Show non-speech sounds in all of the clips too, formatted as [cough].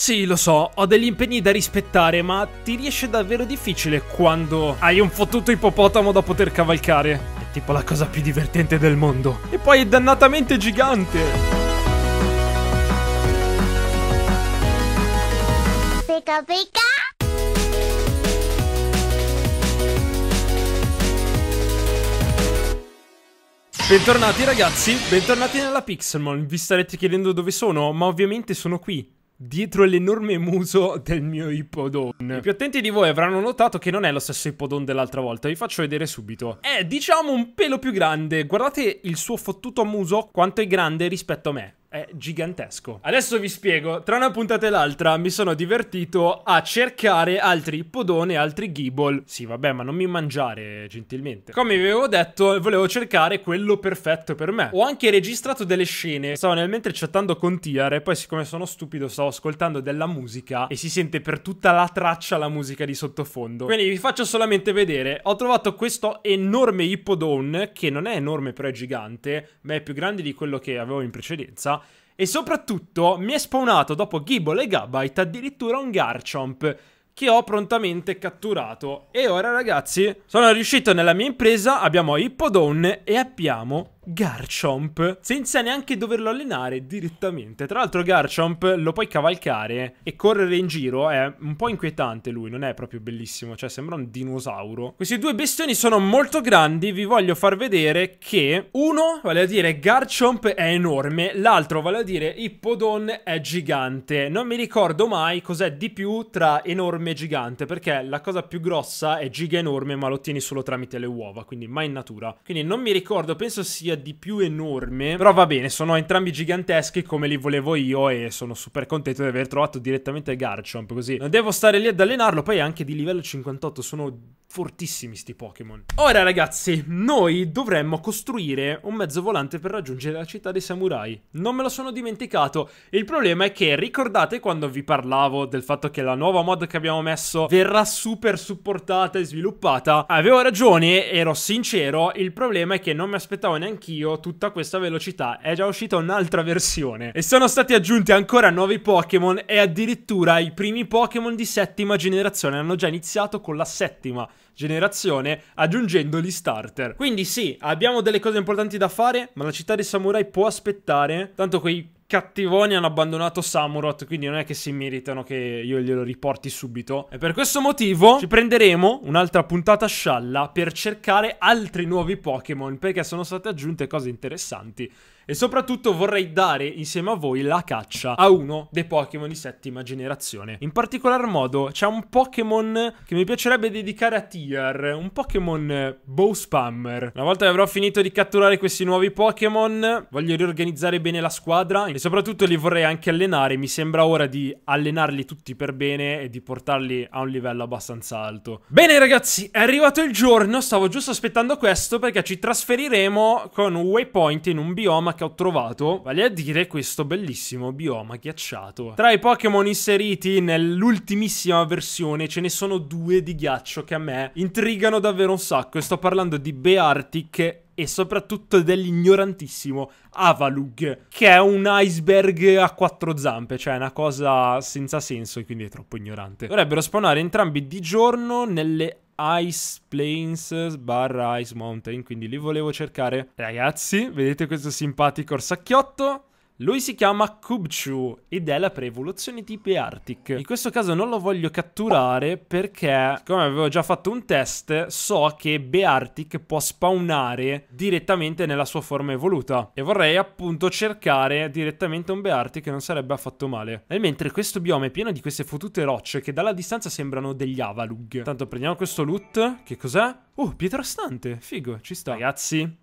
Sì, lo so, ho degli impegni da rispettare, ma ti riesce davvero difficile quando hai un fottuto ippopotamo da poter cavalcare. È tipo la cosa più divertente del mondo. E poi è dannatamente gigante. Pica pica! Bentornati ragazzi, bentornati nella Pixelmon. Vi starete chiedendo dove sono, ma ovviamente sono qui dietro l'enorme muso del mio ippodon. I più attenti di voi avranno notato che non è lo stesso ippodon dell'altra volta, vi faccio vedere subito. È, diciamo, un pelo più grande. Guardate il suo fottuto muso quanto è grande rispetto a me è gigantesco. Adesso vi spiego, tra una puntata e l'altra mi sono divertito a cercare altri podone, altri gibble. Sì, vabbè, ma non mi mangiare gentilmente. Come vi avevo detto, volevo cercare quello perfetto per me. Ho anche registrato delle scene, stavo nel mentre chattando con Tiar e poi siccome sono stupido stavo ascoltando della musica e si sente per tutta la traccia la musica di sottofondo. Quindi vi faccio solamente vedere, ho trovato questo enorme hippodone che non è enorme però è gigante, ma è più grande di quello che avevo in precedenza e soprattutto mi è spawnato dopo Gibble e Gabite addirittura un Garchomp che ho prontamente catturato. E ora ragazzi sono riuscito nella mia impresa, abbiamo Hippodon e abbiamo Garchomp senza neanche doverlo allenare direttamente. Tra l'altro Garchomp lo puoi cavalcare e correre in giro è un po' inquietante lui, non è proprio bellissimo, cioè sembra un dinosauro. Questi due bestioni sono molto grandi, vi voglio far vedere che uno, vale a dire Garchomp è enorme, l'altro, vale a dire Ippodon è gigante. Non mi ricordo mai cos'è di più tra enorme e gigante, perché la cosa più grossa è giga enorme ma lo ottieni solo tramite le uova, quindi mai in natura. Quindi non mi ricordo, penso sia di più enorme. Però va bene, sono entrambi giganteschi come li volevo io e sono super contento di aver trovato direttamente Garchomp così. Non devo stare lì ad allenarlo, poi è anche di livello 58 sono fortissimi sti Pokémon. Ora ragazzi, noi dovremmo costruire un mezzo volante per raggiungere la città dei samurai. Non me lo sono dimenticato. Il problema è che ricordate quando vi parlavo del fatto che la nuova mod che abbiamo messo verrà super supportata e sviluppata? Avevo ragione, ero sincero, il problema è che non mi aspettavo neanch'io tutta questa velocità. È già uscita un'altra versione e sono stati aggiunti ancora nuovi Pokémon e addirittura i primi Pokémon di settima generazione hanno già iniziato con la settima generazione aggiungendo gli starter. Quindi sì, abbiamo delle cose importanti da fare, ma la città dei samurai può aspettare, tanto quei cattivoni hanno abbandonato Samurot, quindi non è che si meritano che io glielo riporti subito. E per questo motivo ci prenderemo un'altra puntata scialla per cercare altri nuovi Pokémon, perché sono state aggiunte cose interessanti e soprattutto vorrei dare insieme a voi la caccia a uno dei Pokémon di settima generazione. In particolar modo c'è un Pokémon che mi piacerebbe dedicare a Tier, un Pokémon eh, Bow Spammer. Una volta che avrò finito di catturare questi nuovi Pokémon, voglio riorganizzare bene la squadra e soprattutto li vorrei anche allenare. Mi sembra ora di allenarli tutti per bene e di portarli a un livello abbastanza alto. Bene ragazzi, è arrivato il giorno, stavo giusto aspettando questo perché ci trasferiremo con un waypoint in un bioma che che ho trovato, vale a dire questo bellissimo bioma ghiacciato. Tra i Pokémon inseriti nell'ultimissima versione ce ne sono due di ghiaccio che a me intrigano davvero un sacco e sto parlando di Beartic e soprattutto dell'ignorantissimo Avalug, che è un iceberg a quattro zampe, cioè una cosa senza senso e quindi è troppo ignorante. Dovrebbero spawnare entrambi di giorno nelle Ice Plains barra Ice Mountain, quindi li volevo cercare. Ragazzi, vedete questo simpatico orsacchiotto? Lui si chiama Kubchu ed è la pre-evoluzione tipi Arctic. In questo caso non lo voglio catturare perché, come avevo già fatto un test, so che Beartic può spawnare direttamente nella sua forma evoluta. E vorrei appunto cercare direttamente un Beartic che non sarebbe affatto male. E mentre questo biome è pieno di queste fottute rocce che dalla distanza sembrano degli Avalug. Tanto prendiamo questo loot. Che cos'è? Oh, pietrastante. Figo, ci sta. Ragazzi,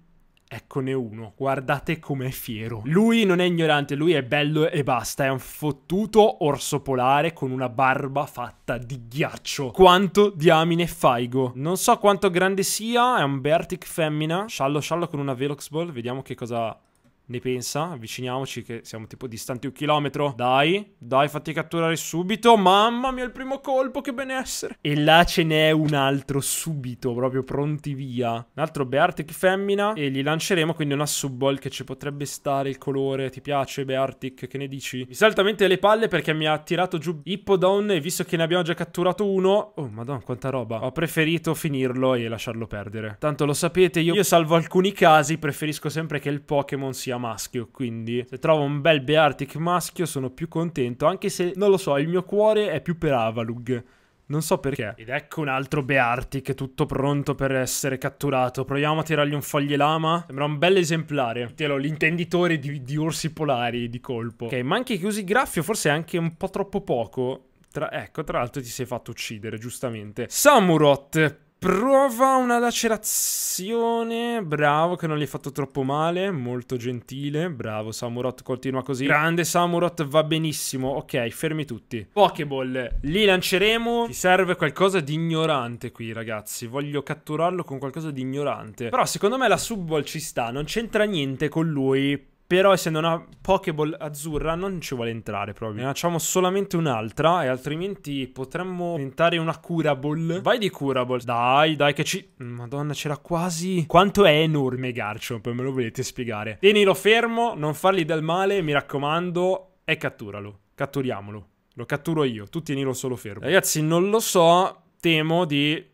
Eccone uno, guardate com'è fiero. Lui non è ignorante, lui è bello e basta, è un fottuto orso polare con una barba fatta di ghiaccio. Quanto diamine faigo. Non so quanto grande sia, è un Bertic femmina. Sciallo sciallo con una Velox Ball, vediamo che cosa ne pensa. Avviciniamoci che siamo tipo distanti un chilometro. Dai, dai, fatti catturare subito. Mamma mia, il primo colpo, che benessere. E là ce n'è un altro subito, proprio pronti via. Un altro Beartic femmina e gli lanceremo quindi una subball che ci potrebbe stare il colore. Ti piace Beartic? Che ne dici? Mi saltamente le palle perché mi ha tirato giù Hippodon e visto che ne abbiamo già catturato uno... Oh, madonna, quanta roba. Ho preferito finirlo e lasciarlo perdere. Tanto lo sapete, io, io salvo alcuni casi, preferisco sempre che il Pokémon sia sia maschio, quindi se trovo un bel Beartic maschio sono più contento, anche se, non lo so, il mio cuore è più per Avalug. Non so perché. Ed ecco un altro Beartic, tutto pronto per essere catturato. Proviamo a tirargli un foglie lama. Sembra un bel esemplare. Ditelo, l'intenditore di, di orsi polari di colpo. Ok, ma anche chiusi graffio, forse è anche un po' troppo poco. Tra, ecco, tra l'altro ti sei fatto uccidere, giustamente. Samurot, Prova una lacerazione. Bravo, che non gli hai fatto troppo male. Molto gentile. Bravo, Samurot. Continua così. Grande Samurot, va benissimo. Ok, fermi tutti. Pokeball, li lanceremo. Ci serve qualcosa di ignorante qui, ragazzi. Voglio catturarlo con qualcosa di ignorante. Però, secondo me, la Subball ci sta. Non c'entra niente con lui. Però essendo una Pokéball azzurra non ci vuole entrare proprio. Ne facciamo solamente un'altra e altrimenti potremmo diventare una Curable. Vai di Curable. Dai, dai che ci... Madonna, c'era quasi... Quanto è enorme Garchomp, me lo volete spiegare. Tienilo fermo, non fargli del male, mi raccomando, e catturalo. Catturiamolo. Lo catturo io, tu tienilo solo fermo. Ragazzi, non lo so, temo di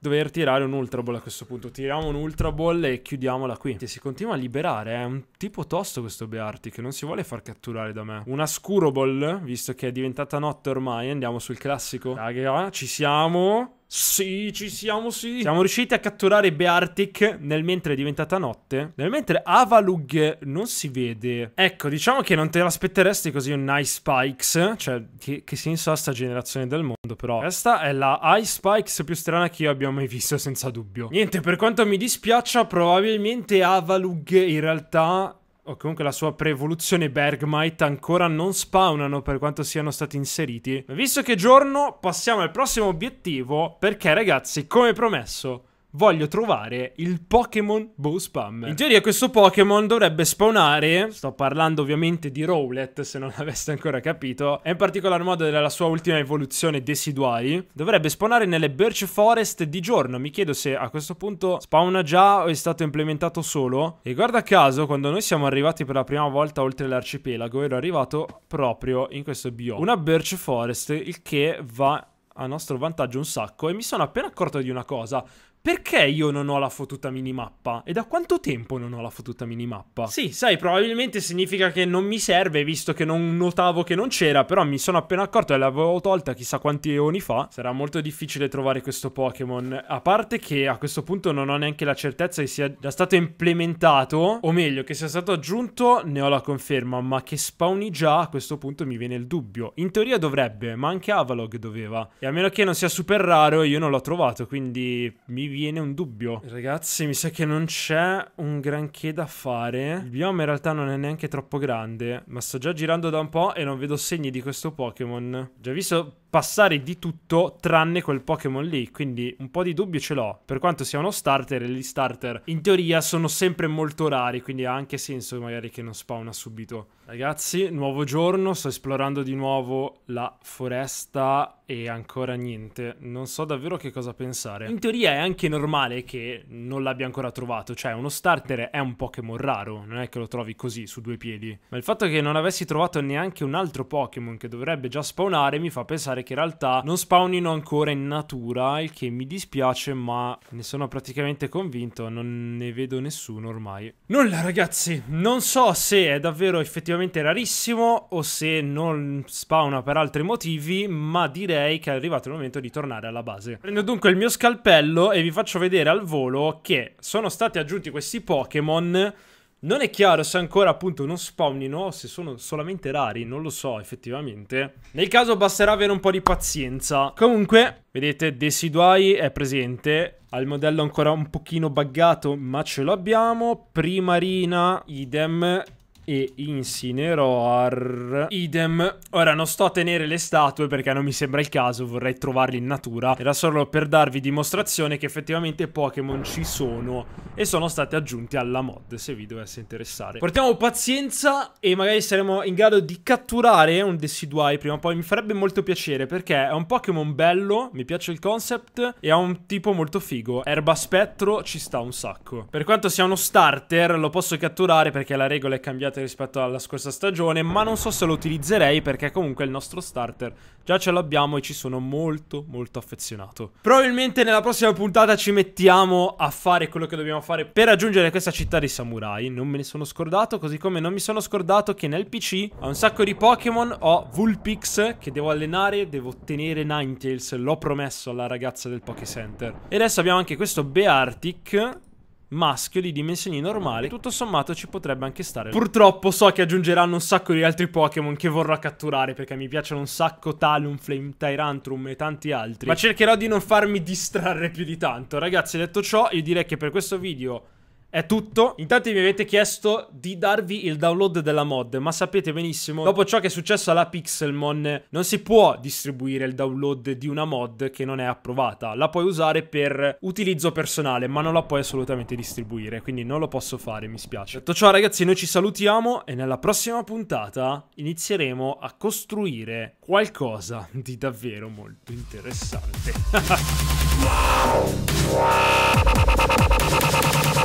dover tirare un Ultra Ball a questo punto. Tiriamo un Ultra Ball e chiudiamola qui. E si continua a liberare. È un tipo tosto questo Bearty che non si vuole far catturare da me. Una Scuro Ball, visto che è diventata notte ormai. Andiamo sul classico. Raga, ci siamo. Sì, ci siamo, sì. Siamo riusciti a catturare Beartic nel mentre è diventata notte. Nel mentre Avalug non si vede. Ecco, diciamo che non te l'aspetteresti così un Ice Spikes. Cioè, che, che senso ha sta generazione del mondo, però. Questa è la Ice Spikes più strana che io abbia mai visto, senza dubbio. Niente, per quanto mi dispiaccia, probabilmente Avalug in realtà o comunque la sua pre-evoluzione Bergmite ancora non spawnano per quanto siano stati inseriti. Visto che giorno, passiamo al prossimo obiettivo perché ragazzi, come promesso, voglio trovare il Pokémon Bow Spammer. In teoria questo Pokémon dovrebbe spawnare, sto parlando ovviamente di Rowlet se non [laughs] l'aveste ancora capito, e in particolar modo della sua ultima evoluzione Deciduai, dovrebbe spawnare nelle Birch Forest di giorno. Mi chiedo se a questo punto spawna già o è stato implementato solo. E guarda caso, quando noi siamo arrivati per la prima volta oltre l'arcipelago, ero arrivato proprio in questo bioma. Una Birch Forest, il che va a nostro vantaggio un sacco e mi sono appena accorto di una cosa perché io non ho la fottuta minimappa? E da quanto tempo non ho la fottuta minimappa? Sì, sai, probabilmente significa che non mi serve, visto che non notavo che non c'era, però mi sono appena accorto e l'avevo tolta chissà quanti eoni fa. Sarà molto difficile trovare questo Pokémon, a parte che a questo punto non ho neanche la certezza che sia già stato implementato, o meglio, che sia stato aggiunto, ne ho la conferma, ma che spawni già, a questo punto mi viene il dubbio. In teoria dovrebbe, ma anche Avalog doveva. E a meno che non sia super raro, io non l'ho trovato, quindi mi viene un dubbio. Ragazzi, mi sa che non c'è un granché da fare. Il bioma in realtà non è neanche troppo grande, ma sto già girando da un po' e non vedo segni di questo Pokémon. Già visto passare di tutto tranne quel Pokémon lì, quindi un po' di dubbio ce l'ho. Per quanto sia uno starter, gli starter in teoria sono sempre molto rari, quindi ha anche senso magari che non spawna subito. Ragazzi, nuovo giorno, sto esplorando di nuovo la foresta e ancora niente, non so davvero che cosa pensare. In teoria è anche normale che non l'abbia ancora trovato, cioè uno starter è un Pokémon raro, non è che lo trovi così su due piedi. Ma il fatto che non avessi trovato neanche un altro Pokémon che dovrebbe già spawnare mi fa pensare che in realtà non spawnino ancora in natura, il che mi dispiace ma ne sono praticamente convinto, non ne vedo nessuno ormai. Nulla ragazzi, non so se è davvero effettivamente ovviamente rarissimo o se non spawna per altri motivi, ma direi che è arrivato il momento di tornare alla base. Prendo dunque il mio scalpello e vi faccio vedere al volo che sono stati aggiunti questi Pokémon non è chiaro se ancora appunto non spawnino o se sono solamente rari, non lo so effettivamente. Nel caso basterà avere un po' di pazienza. Comunque, vedete, Deciduai è presente. Ha il modello ancora un pochino buggato, ma ce l'abbiamo. Primarina, idem e Incineroar. Idem. Ora non sto a tenere le statue perché non mi sembra il caso, vorrei trovarli in natura. Era solo per darvi dimostrazione che effettivamente Pokémon ci sono e sono state aggiunte alla mod se vi dovesse interessare. Portiamo pazienza e magari saremo in grado di catturare un Decidueye prima o poi. Mi farebbe molto piacere perché è un Pokémon bello, mi piace il concept e ha un tipo molto figo. Erba spettro ci sta un sacco. Per quanto sia uno starter lo posso catturare perché la regola è cambiata migliorate rispetto alla scorsa stagione, ma non so se lo utilizzerei perché comunque il nostro starter già ce l'abbiamo e ci sono molto molto affezionato. Probabilmente nella prossima puntata ci mettiamo a fare quello che dobbiamo fare per raggiungere questa città dei samurai, non me ne sono scordato, così come non mi sono scordato che nel PC ho un sacco di Pokémon, ho Vulpix che devo allenare, devo ottenere Ninetales, l'ho promesso alla ragazza del Poké Center. E adesso abbiamo anche questo Beartic maschio di dimensioni normali, tutto sommato ci potrebbe anche stare. Purtroppo so che aggiungeranno un sacco di altri Pokémon che vorrò catturare perché mi piacciono un sacco Talon, Flame, Tyrantrum e tanti altri, ma cercherò di non farmi distrarre più di tanto. Ragazzi, detto ciò, io direi che per questo video è tutto. Intanto mi avete chiesto di darvi il download della mod, ma sapete benissimo, dopo ciò che è successo alla Pixelmon, non si può distribuire il download di una mod che non è approvata. La puoi usare per utilizzo personale, ma non la puoi assolutamente distribuire, quindi non lo posso fare, mi spiace. Detto ciò ragazzi, noi ci salutiamo e nella prossima puntata inizieremo a costruire qualcosa di davvero molto interessante.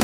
[laughs]